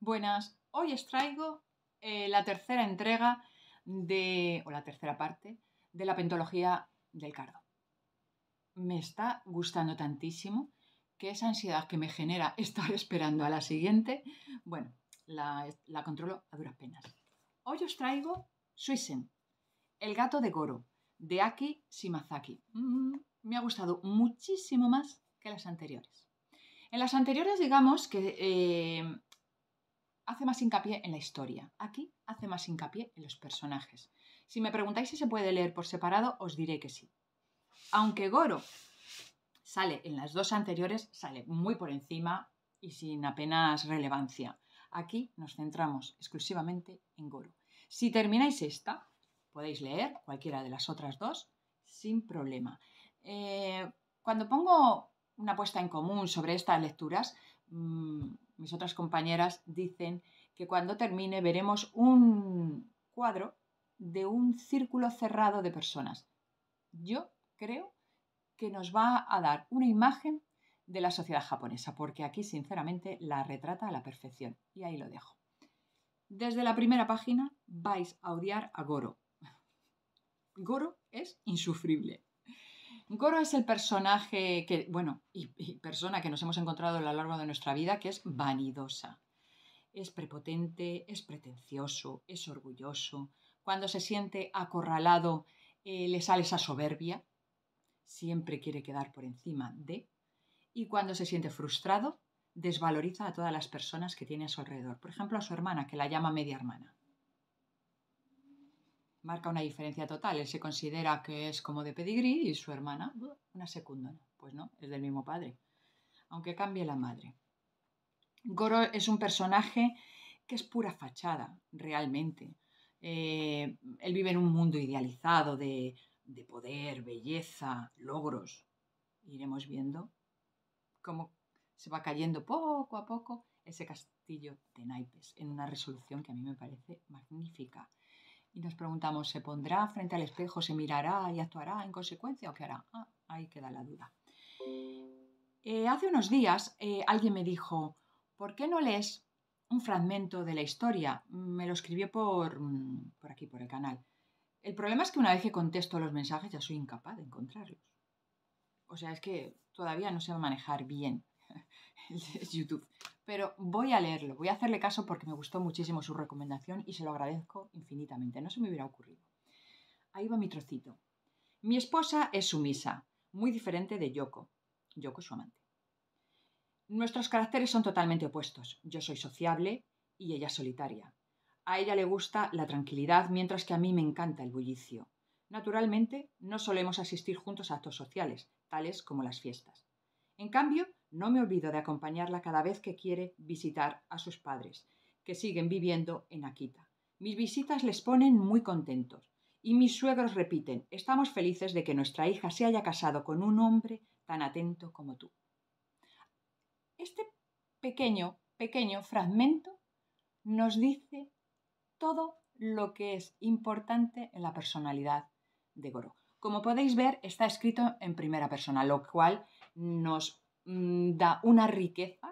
Buenas, hoy os traigo eh, la tercera entrega de, o la tercera parte de la pentología del cardo. Me está gustando tantísimo que esa ansiedad que me genera estar esperando a la siguiente, bueno, la, controlo a duras penas. Hoy os traigo Suisen, el gato de Goro, de Aki Shimazaki. Mm, me ha gustado muchísimo más que las anteriores. En las anteriores, digamos que eh, hace más hincapié en la historia. Aquí hace más hincapié en los personajes. Si me preguntáis si se puede leer por separado, os diré que sí. Aunque Goro sale en las dos anteriores, sale muy por encima y sin apenas relevancia. Aquí nos centramos exclusivamente en Goro. Si termináis esta, podéis leer cualquiera de las otras dos sin problema. Eh, cuando pongo una puesta en común sobre estas lecturas, mm, mis otras compañeras dicen que cuando termine veremos un cuadro de un círculo cerrado de personas. Yo creo que nos va a dar una imagen de la sociedad japonesa, porque aquí sinceramente la retrata a la perfección. Y ahí lo dejo. Desde la primera página vais a odiar a Goro. Goro es insufrible. Goro es el personaje que, bueno, y, persona que nos hemos encontrado a lo largo de nuestra vida, que es vanidosa. Es prepotente, es pretencioso, es orgulloso. Cuando se siente acorralado, eh, le sale esa soberbia. Siempre quiere quedar por encima de. Y cuando se siente frustrado, desvaloriza a todas las personas que tiene a su alrededor. Por ejemplo, a su hermana, que la llama media hermana marca una diferencia total. Él se considera que es como de pedigrí y su hermana, una segunda Pues no, es del mismo padre, aunque cambie la madre. Goro es un personaje que es pura fachada, realmente. Eh, él vive en un mundo idealizado de, de poder, belleza, logros. Iremos viendo cómo se va cayendo poco a poco ese castillo de naipes en una resolución que a mí me parece magnífica y nos preguntamos, ¿se pondrá frente al espejo, se mirará y actuará en consecuencia o qué hará? Ah, ahí queda la duda. Eh, hace unos días eh, alguien me dijo, ¿por qué no lees un fragmento de la historia? Me lo escribió mm, por, aquí, por el canal. El problema es que una vez que contesto los mensajes ya soy incapaz de encontrarlos. O sea, es que todavía no se a manejar bien es YouTube. Pero voy a leerlo, voy a hacerle caso porque me gustó muchísimo su recomendación y se lo agradezco infinitamente. No se me hubiera ocurrido. Ahí va mi trocito. Mi esposa es sumisa, muy diferente de Yoko. Yoko es su amante. Nuestros caracteres son totalmente opuestos. Yo soy sociable y ella solitaria. A ella le gusta la tranquilidad, mientras que a mí me encanta el bullicio. Naturalmente, no solemos asistir juntos a actos sociales, tales como las fiestas. En cambio, no me olvido de acompañarla cada vez que quiere visitar a sus padres, que siguen viviendo en Akita. Mis visitas les ponen muy contentos y mis suegros repiten, estamos felices de que nuestra hija se haya casado con un hombre tan atento como tú. Este pequeño, pequeño fragmento nos dice todo lo que es importante en la personalidad de Goro. Como podéis ver, está escrito en primera persona, lo cual nos mm, da una riqueza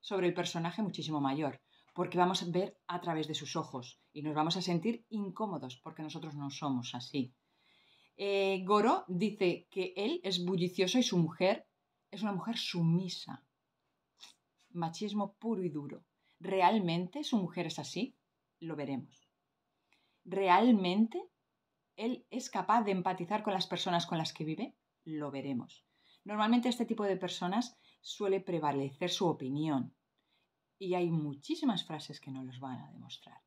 sobre el personaje muchísimo mayor, porque vamos a ver a través de sus ojos y nos vamos a sentir incómodos porque nosotros no somos así. Eh, Goro dice que él es bullicioso y su mujer es una mujer sumisa. Machismo puro y duro. ¿Realmente su mujer es así? Lo veremos. ¿Realmente él es capaz de empatizar con las personas con las que vive? Lo veremos. Normalmente este tipo de personas suele prevalecer su opinión y hay muchísimas frases que no los van a demostrar.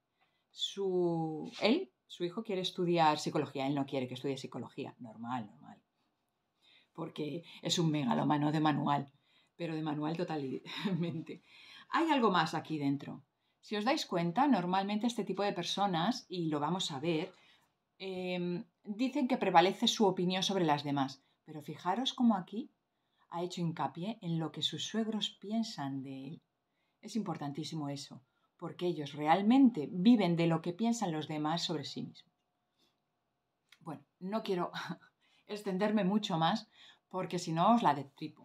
Su, él, su hijo quiere estudiar psicología, él no quiere que estudie psicología, normal, normal, porque es un megalómano de manual, pero de manual totalmente. Hay algo más aquí dentro. Si os dais cuenta, normalmente este tipo de personas, y lo vamos a ver, em, dicen que prevalece su opinión sobre las demás. Pero fijaros cómo aquí ha hecho hincapié en lo que sus suegros piensan de él. Es importantísimo eso, porque ellos realmente viven de lo que piensan los demás sobre sí mismos. Bueno, no quiero extenderme mucho más, porque si no os la destripo.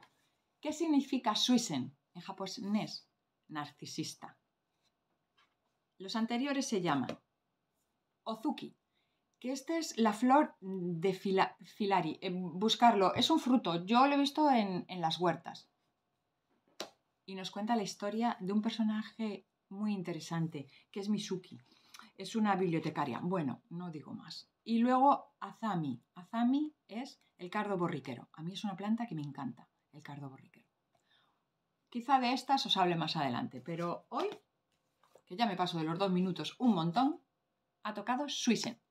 ¿Qué significa Suisen en japonés? Narcisista. Los anteriores se llaman Ozuki, que esta es la flor de filari. Eh, buscarlo, es un fruto, yo lo he visto en, en, las huertas. Y nos cuenta la historia de un personaje muy interesante, que es Misuki. Es una bibliotecaria. Bueno, no digo más. Y luego Azami. Azami es el cardo borriquero. A mí es una planta que me encanta, el cardo borriquero. Quizá de estas os hable más adelante, pero hoy, que ya me paso de los dos minutos un montón, ha tocado Suisen.